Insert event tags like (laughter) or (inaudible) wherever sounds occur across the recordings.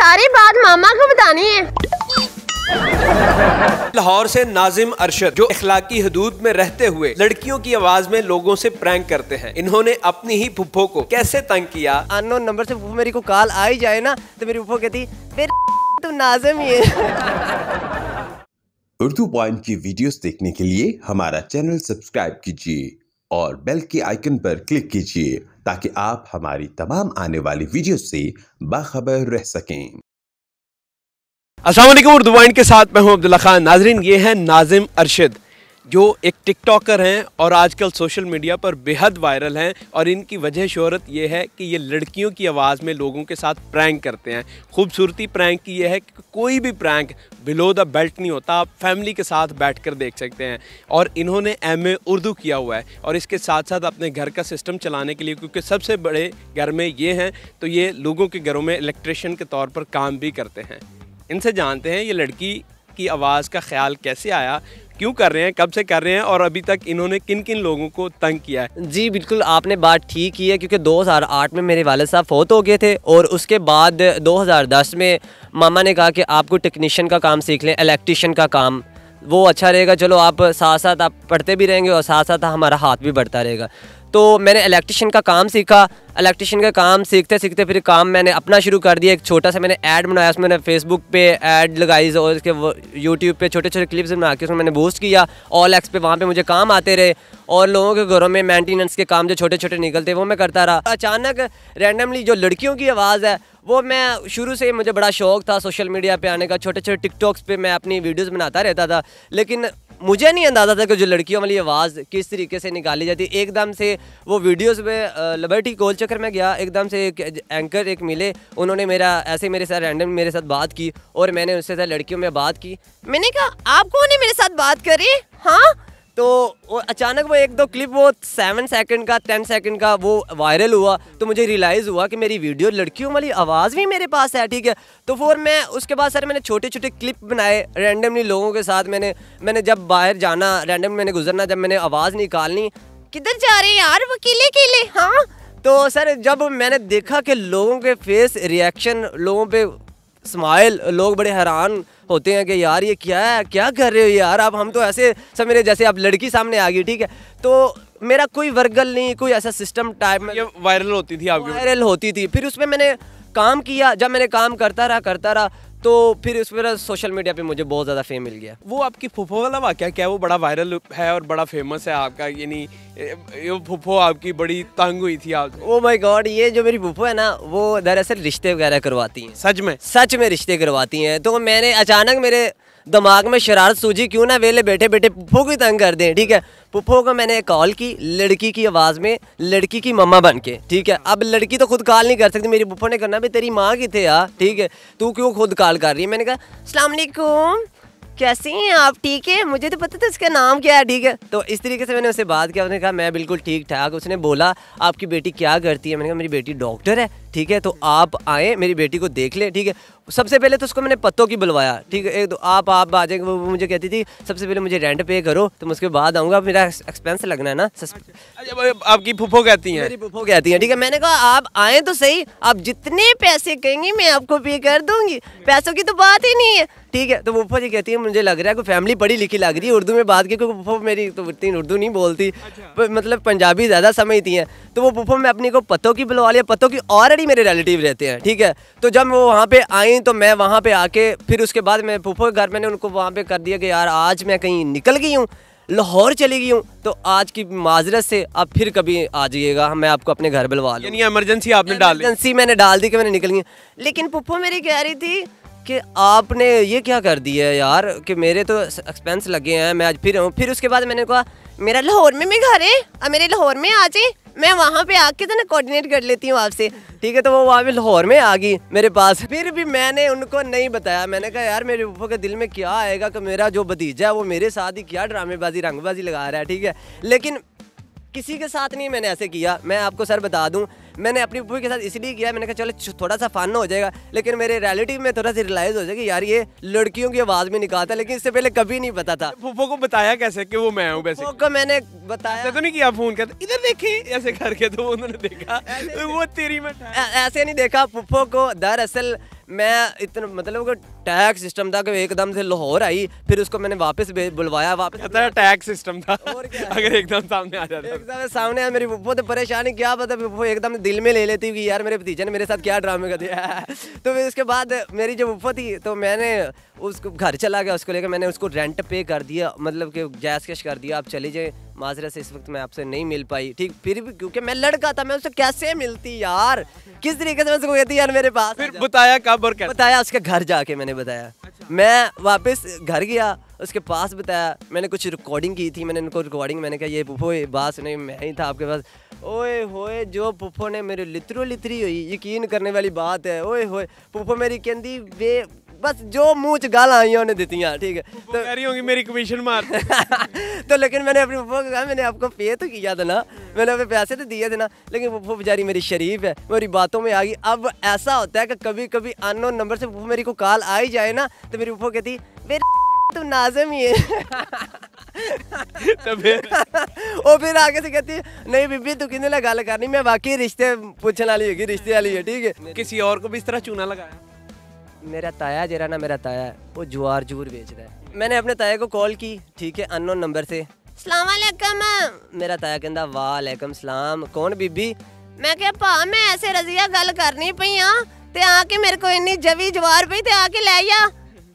सारी बात मामा को बतानी है लाहौर से नाजिम अरशद जो इखलाकी हदूद में रहते हुए लड़कियों की आवाज में लोगों से प्रैंक करते हैं इन्होंने अपनी ही फुप्पो को कैसे तंग किया अनोन नंबर से फुप्पो मेरी को कॉल आ ही जाए ना तो मेरी फुप्पो कहती (laughs) तू नाजिम ही (laughs) उर्दू पॉइंट की वीडियोस देखने के लिए हमारा चैनल सब्सक्राइब कीजिए और बेल के आइकन पर क्लिक कीजिए ताकि आप हमारी तमाम आने वाली वीडियो से बाखबर रह सकें असल उर्दू वाइन के साथ मैं हूं अब्दुल्ला खान नाजरीन ये है नाजिम अरशद जो एक टिकटॉकर हैं और आजकल सोशल मीडिया पर बेहद वायरल हैं और इनकी वजह शहरत ये है कि ये लड़कियों की आवाज़ में लोगों के साथ प्रैंक करते हैं खूबसूरती प्रैंक की ये है कि कोई भी प्रैंक बिलो द बेल्ट नहीं होता आप फैमिली के साथ बैठ कर देख सकते हैं और इन्होंने एम ए उर्दू किया हुआ है और इसके साथ साथ अपने घर का सिस्टम चलाने के लिए क्योंकि सबसे बड़े घर में ये हैं तो ये लोगों के घरों में इलेक्ट्रिशन के तौर पर काम भी करते हैं इनसे जानते हैं ये लड़की की आवाज़ का ख्याल कैसे आया क्यों कर रहे हैं कब से कर रहे हैं और अभी तक इन्होंने किन किन लोगों को तंग किया है जी बिल्कुल आपने बात ठीक की है क्योंकि 2008 में मेरे वाले साहब फौत हो गए थे और उसके बाद 2010 में मामा ने कहा कि आपको टेक्नीशियन का काम सीख लें इलेक्ट्रिशियन का काम वो अच्छा रहेगा चलो आप साथ साथ आप पढ़ते भी रहेंगे और साथ साथ हमारा हाथ भी बढ़ता रहेगा तो मैंने इलेक्ट्रिशियन का काम सीखा इलेक्ट्रिशियन का काम सीखते सीखते फिर काम मैंने अपना शुरू कर दिया एक छोटा सा मैंने ऐड बनाया उसमें मैंने फेसबुक पे ऐड लगाई और उसके यूट्यूब पे छोटे छोटे क्लिप्स बना के उसमें मैंने बूस्ट किया ऑल एक्स पे वहाँ पे मुझे काम आते रहे और लोगों के घरों में मैंटेनेंस के काम जो छोटे छोटे निकलते वो मैं करता रहा अचानक रैंडमली जो लड़कियों की आवाज़ है वो मैं शुरू से मुझे बड़ा शौक था सोशल मीडिया पे आने का छोटे छोटे टिकटॉक्स पर मैं अपनी वीडियोज़ बनाता रहता था लेकिन मुझे नहीं अंदाजा था कि जो लड़कियों वाली आवाज़ किस तरीके से निकाली जाती है एकदम से वो वीडियोस में लिबर्टी गोल चक्कर में गया एकदम से एक एंकर एक मिले उन्होंने मेरा ऐसे मेरे साथ रैंडम मेरे साथ बात की और मैंने उससे लड़कियों में बात की मैंने कहा आप कौन है मेरे साथ बात करी हाँ तो अचानक वो एक दो क्लिप वो सेवन सेकंड का टेन सेकंड का वो वायरल हुआ तो मुझे रियलाइज़ हुआ कि मेरी वीडियो लड़कियों वाली आवाज़ भी मेरे पास है ठीक है तो फिर मैं उसके बाद सर मैंने छोटे छोटे क्लिप बनाए रैंडमली लोगों के साथ मैंने मैंने जब बाहर जाना रैंडम मैंने गुजरना जब मैंने आवाज़ निकालनी किधर जा रहे हैं यार वो किले किले हाँ तो सर जब मैंने देखा कि लोगों के फेस रिएक्शन लोगों पे स्माइल लोग बड़े हैरान होते हैं कि यार ये क्या है क्या कर रहे हो यार अब हम तो ऐसे समझ रहे जैसे आप लड़की सामने आ गई ठीक है तो मेरा कोई वर्गल नहीं कोई ऐसा सिस्टम टाइप में वायरल होती थी आपकी वायरल होती थी फिर उसमें मैंने काम किया जब मैंने काम करता रहा करता रहा तो फिर उस पर सोशल मीडिया पे मुझे बहुत ज़्यादा फेम मिल गया वो आपकी फुफो वाला वाक्य क्या है वो बड़ा वायरल है और बड़ा फेमस है आपका यानी ये फुफो आपकी बड़ी तंग हुई थी आप ओ माय गॉड ये जो मेरी फुफो है ना वो दरअसल रिश्ते वगैरह करवाती हैं सच में सच में रिश्ते करवाती हैं तो मैंने अचानक मेरे दिमाग में शरारत सूझी क्यों ना वेले बैठे बैठे पुप्पो को तंग कर दें ठीक है पुप्पो को मैंने कॉल की लड़की की आवाज़ में लड़की की मम्मा बन के ठीक है अब लड़की तो खुद कॉल नहीं कर सकती मेरी पुप्पो ने करना भाई तेरी माँ की थे यार ठीक है तू क्यों खुद कॉल कर रही है मैंने कहा असलकुम कैसे हैं आप ठीक है मुझे तो पता था इसका नाम क्या है ठीक है तो इस तरीके से मैंने उससे बात किया उसने कहा मैं बिल्कुल ठीक ठाक उसने बोला आपकी बेटी क्या करती है मैंने कहा मेरी बेटी डॉक्टर है ठीक है तो आप आए मेरी बेटी को देख लें ठीक है सबसे पहले तो उसको मैंने पत्तों की बुलवाया ठीक है तो आप आप आ जाएंगे वो मुझे कहती थी सबसे पहले मुझे रेंट पे करो तो मैं उसके बाद आऊँगा मेरा एक्सपेंस लगना है ना अच्छा, आपकी फुफो कहती हैं मेरी फुफो कहती हैं ठीक है मैंने कहा आप आएँ तो सही आप जितने पैसे कहेंगी मैं आपको पे कर दूंगी पैसों की तो बात ही नहीं है ठीक है तो फूफा जी कहती है मुझे लग रहा है कि फैमिली पढ़ी लिखी लग रही है उर्दू में बात की क्योंकि फूफा मेरी तो इतनी उर्दू नहीं बोलती अच्छा। मतलब पंजाबी ज़्यादा समझती हैं तो वो फूफा मैं अपनी को पतों की बुलवा लिया पतों की ऑलरेडी मेरे रिलेटिव रहते हैं ठीक है तो जब वो वहाँ पर आई तो मैं वहाँ पर आके फिर उसके बाद मैं फूफो के घर मैंने उनको वहाँ पर कर दिया कि यार आज मैं कहीं निकल गई हूँ लाहौर चली गई हूँ तो आज की माजरत से आप फिर कभी आ जाइएगा मैं आपको अपने घर बुलवा लूँ यानी इमरजेंसी आपने डाल इमरजेंसी मैंने डाल दी कि मैंने निकल गई लेकिन पुप्पो मेरी कह रही थी कि आपने ये क्या कर दिया है यार कि मेरे तो एक्सपेंस लगे हैं मैं आज फिर हूँ फिर उसके बाद मैंने कहा मेरा लाहौर में भी घर है और मेरे लाहौर में आ जाए मैं वहाँ पे आके तो ना कोऑर्डिनेट कर लेती हूँ आपसे ठीक है तो वो वहाँ पे लाहौर में आ गई मेरे पास फिर भी मैंने उनको नहीं बताया मैंने कहा यार मेरे पप्पा के दिल में क्या आएगा कि मेरा जो भतीजा है वो मेरे साथ ही क्या ड्रामेबाजी रंगबाजी लगा रहा है ठीक है लेकिन किसी के साथ नहीं मैंने ऐसे किया मैं आपको सर बता दूं मैंने अपनी पप्पू के साथ इसलिए किया मैंने कहा चलो थोड़ा सा फन हो जाएगा लेकिन मेरे रियलिटी में थोड़ा सा रियलाइज हो जाएगा यार ये लड़कियों की आवाज़ में निकालता लेकिन इससे पहले कभी नहीं पता था पप्पू को बताया कैसे कि वो मैं हूँ वैसे को मैंने बताया तो नहीं किया फ़ोन कर इधर देखे ऐसे करके तो उन्होंने देखा वो तेरी में ऐसे नहीं देखा पप्पो को दरअसल मैं इतना मतलब टैग सिस्टम था कि एकदम से लाहौर आई फिर उसको मैंने वापस बुलवाया वापस टैग सिस्टम था (laughs) अगर एकदम सामने आ जाता एकदम सामने आया मेरी वो तो परेशानी क्या पता वो एकदम दिल में ले लेती कि यार मेरे भतीजे ने मेरे साथ क्या ड्रामे कर दिया (laughs) तो फिर उसके बाद मेरी जो वुफो थी तो मैंने उसको घर चला गया उसको लेकर मैंने उसको रेंट पे कर दिया मतलब कि गैस कैश कर दिया आप चले जाए माजरा से इस वक्त मैं आपसे नहीं मिल पाई ठीक फिर भी क्योंकि मैं लड़का था मैं उससे कैसे मिलती यार किस तरीके से मैं उसको कहती यार मेरे पास फिर बताया कब और क्या बताया उसके घर जाके मैंने बताया अच्छा। मैं वापस घर गया उसके पास बताया मैंने कुछ रिकॉर्डिंग की थी मैंने उनको रिकॉर्डिंग मैंने कहा ये पुप्पो ये बात नहीं मैं ही था आपके पास ओए होए जो पुप्पो ने मेरे लित्रो लितरी हुई यकीन करने वाली बात है ओए होए पुप्पो मेरी कहती वे बस जो मुँह गाल आई उन्हें देती ठीक है तो कह रही होंगी मेरी कमीशन मार (laughs) तो लेकिन मैंने अपनी पप्पा को कहा मैंने आपको पे तो किया था ना मैंने अपने पैसे तो दिए थे ना लेकिन पप्पू बेचारी मेरी शरीफ है मेरी बातों में आ गई अब ऐसा होता है कि कभी कभी अननोन नंबर से पप्पू मेरी को कॉल आ ही जाए ना तो मेरी पप्पू कहती मेरे (laughs) तो नाजम ही है (laughs) तो फिर वो फिर आगे से कहती है नहीं बीबी तू कितने गल करनी मैं बाकी रिश्ते पूछने वाली होगी रिश्ते वाली है ठीक है किसी और को भी इस तरह चूना लगाया ਮੇਰਾ ਤਾਇਆ ਜਿਹੜਾ ਨਾ ਮੇਰਾ ਤਾਇਆ ਉਹ वो ਜੂਰ ਵੇਚਦਾ बेच रहा है मैंने अपने ताया को कॉल की ठीक है अननोन नंबर से ਮੇਰਾ ਤਾਇਆ ਕਹਿੰਦਾ ਵਾਲੇਕਮ ਸਲਾਮ ਕੌਣ ਬੀਬੀ ਮੈਂ ਕਿਹਾ ਭਾ ਮੈਂ ਐਸੇ ਰਜ਼ੀਆ ਗੱਲ ਕਰਨੀ ਪਈ ਆ ਤੇ ਆ ਕੇ ਮੇਰੇ ਕੋ ਇੰਨੀ ਜਵੀ ਜਵਾਰ ਪਈ ਤੇ ਆ ਕੇ ਲੈ ਆ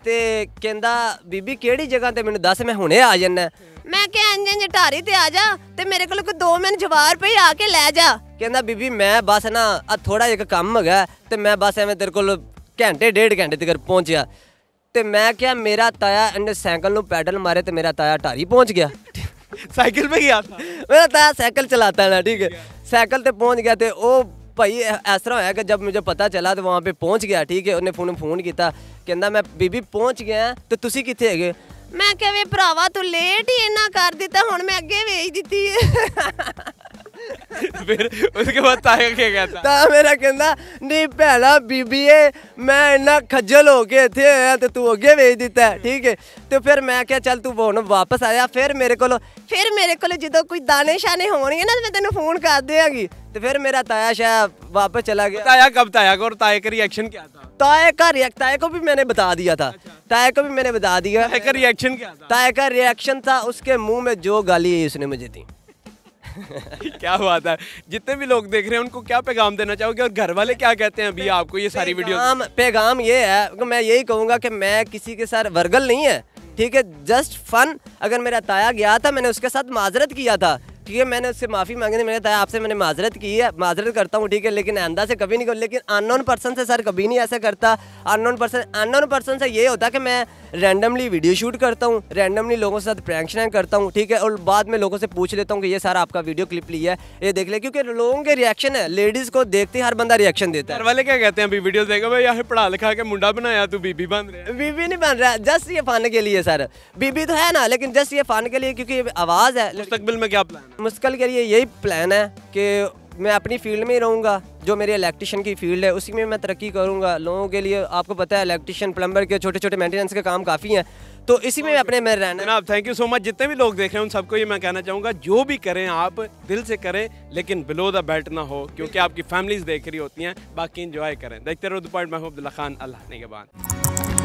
ਤੇ ਕਹਿੰਦਾ ਬੀਬੀ ਕਿਹੜੀ ਜਗ੍ਹਾ ਤੇ ਮੈਨੂੰ ਦੱਸ ਮੈਂ ਹੁਣੇ ਆ ਜੰਨਾ ਮੈਂ ਕਿਹਾ ਇੰਜ ਇੰਜ ਢਾਰੀ ਤੇ ਆ ਜਾ ਤੇ ਮੇਰੇ ਕੋਲ ਕੋ 2 ਮਿੰਟ ਜਵਾਰ ਪਈ ਆ ਕੇ ਲੈ ਜਾ ਕਹਿੰਦਾ ਬੀਬੀ ਮੈਂ ਬਸ ਨਾ ਆ ਥੋੜਾ ਜਿਹਾ ਕੰਮ ਹੈਗਾ ਤੇ ਮੈਂ ਬਸ ਐਵੇਂ ਤੇਰੇ ਕੋਲ ਘੰਟੇ ਡੇਢ ਘੰਟੇ ਤੱਕ ਪਹੁੰਚਿਆ ਤੇ ਮੈਂ ਕਿਹਾ ਮੇਰਾ ਤਾਇਆ ਇਹਨੇ ਸਾਈਕਲ ਨੂੰ ਪੈਡਲ ਮਾਰੇ ਤੇ ਮੇਰਾ ਤਾਇਆ ਢਾਰੀ ਪਹੁੰਚ ਗਿਆ ਸਾਈਕਲ 'ਤੇ ਗਿਆ ਮੇਰਾ ਤਾਇਆ ਸਾਈਕਲ ਚਲਾਤਾ ਨਾ ਠੀਕ ਹੈ ਸਾਈਕਲ ਤੇ ਪਹੁੰਚ ਗਿਆ ਤੇ ਉਹ ਭਾਈ ਇਸ ਤਰ੍ਹਾਂ ਹੋਇਆ ਕਿ ਜਦ ਮੈਨੂੰ ਪਤਾ ਚਲਾ ਤੇ ਵਾਂ ਪੇ ਪਹੁੰਚ ਗਿਆ ਠੀਕ ਹੈ ਉਹਨੇ ਫੋਨ ਫੋਨ ਕੀਤਾ ਕਹਿੰਦਾ ਮੈਂ ਬੀਬੀ ਪਹੁੰਚ ਗਿਆ ਤੇ ਤੁਸੀਂ ਕਿੱਥੇ ਹੈਗੇ ਮੈਂ ਕਿਵੇਂ ਭਰਾਵਾ ਤੂੰ ਲੇਟ ਹੀ ਇੰਨਾ ਕਰ ਦਿੱਤਾ ਹੁਣ ਮੈਂ ਅੱਗੇ ਵੇਚ ਦਿੱਤੀ ਫਿਰ ਉਸਕੇ ਬਾਅਦ ਤਾਂ ਕੀ ਗਿਆ ਤਾਂ ਮੇਰਾ ਕਹਿੰਦਾ ਨਹੀਂ ਭੈਣਾ ਬੀਬੀਏ ਮੈਂ ਇੰਨਾ ਖੱਜਲ ਹੋ ਕੇ ਇੱਥੇ ਆਇਆ ਤੇ ਤੂੰ ਅੱਗੇ ਵੇਚ ਦਿੱਤਾ ਠੀਕ ਹੈ ਤੇ ਫਿਰ ਮੈਂ ਕਿਹਾ ਚੱਲ ਤੂੰ ਹੁਣ ਵਾਪਸ ਆਇਆ ਫਿਰ ਮੇਰੇ ਕੋਲ ਫਿਰ ਮੇਰੇ ਕੋਲ ਜਦੋਂ ਕੋਈ ਦਾਣੇ ਸ਼ਾਨੇ ਹੈ ਨਾ ਮੈਂ ਤੈਨੂੰ ਫੋਨ ਕਰ ਦੇਵਾਂਗੀ ਤੇ ਫਿਰ ਮੇਰਾ ਤਾਇਆ ਸ਼ਾ ਵਾਪਸ ਚਲਾ ਗਿਆ ਤਾਇਆ ਕਬ ਤਾਇਆ ਕੋ ਤਾਇਆ ਕਾ ਰਿਐਕਸ਼ਨ ਕੀ ਆਤਾ ਤਾਇਆ ਕਾ ਰਿਐਕਟ ਤਾਇਆ ਕੋ ਵੀ ਮੈਨੇ ਬਤਾ ਦਿਆ ਥਾ ਤਾਇਆ ਕੋ ਵੀ ਮੈਨੇ ਬਤਾ ਦਿਆ ਤਾਇਆ ਕਾ ਰਿਐਕਸ਼ਨ ਕੀ ਆਤਾ ਤਾਇਆ ਕਾ ਰਿਐਕਸ਼ਨ ਥਾ ਉਸਕੇ ਮੂੰਹ ਮੇ ਜੋ ਗਾਲੀ ਹੈ ਉਸਨੇ ਮੈਨੂੰ ਦੀ (laughs) क्या बात है जितने भी लोग देख रहे हैं उनको क्या पैगाम देना चाहोगे और घर वाले क्या कहते हैं अभी आपको ये सारी वीडियो पैगाम ये है मैं यही कहूँगा कि मैं किसी के साथ वर्गल नहीं है ठीक है जस्ट फन अगर मेरा ताया गया था मैंने उसके साथ माजरत किया था ठीक है मैंने उससे माफ़ी मांगी थी मेरे ताया आपसे मैंने माजरत की है माजरत करता हूँ ठीक है लेकिन आंदा से कभी नहीं कर लेकिन अननोन पर्सन से सर कभी नहीं ऐसा करता अननोन पर्सन अननोन पर्सन से ये होता कि मैं रैंडमली वीडियो शूट करता हूँ रैंडमली लोगों के साथ प्रैंक श्रैंक करता हूँ ठीक है और बाद में लोगों से पूछ लेता हूँ कि ये सारा आपका वीडियो क्लिप लिया है ये देख ले क्योंकि लोगों के रिएक्शन है लेडीज को देखते हर बंदा रिएक्शन देता है वाले क्या कहते हैं अभी वीडियो देखो भाई यहाँ पढ़ा लिखा के मुंडा बनाया तू बीबी बन रहा है बीबी नहीं बन रहा जस्ट ये फन के लिए सर बीबी तो है ना लेकिन जस्ट ये फन के लिए क्योंकि आवाज़ है मुस्तकबिल में क्या प्लान मुस्तकल के लिए यही प्लान है कि मैं अपनी फील्ड में ही रहूँगा जो मेरी इलेक्ट्रिशियन की फील्ड है उसी में मैं तरक्की करूँगा लोगों के लिए आपको पता है इलेक्ट्रिशियन प्लम्बर के छोटे छोटे मेंटेनेंस के काम काफ़ी हैं तो इसी में अपने में रहना आप थैंक यू सो मच जितने भी लोग देख रहे हैं उन सबको ये मैं कहना चाहूँगा जो भी करें आप दिल से करें लेकिन बिलो द बेल्ट ना हो क्योंकि आपकी फैमिलीज देख रही होती हैं बाकी इंजॉय करें देखते रहो पॉइंट महबूब खान अल्लाह ने के बाद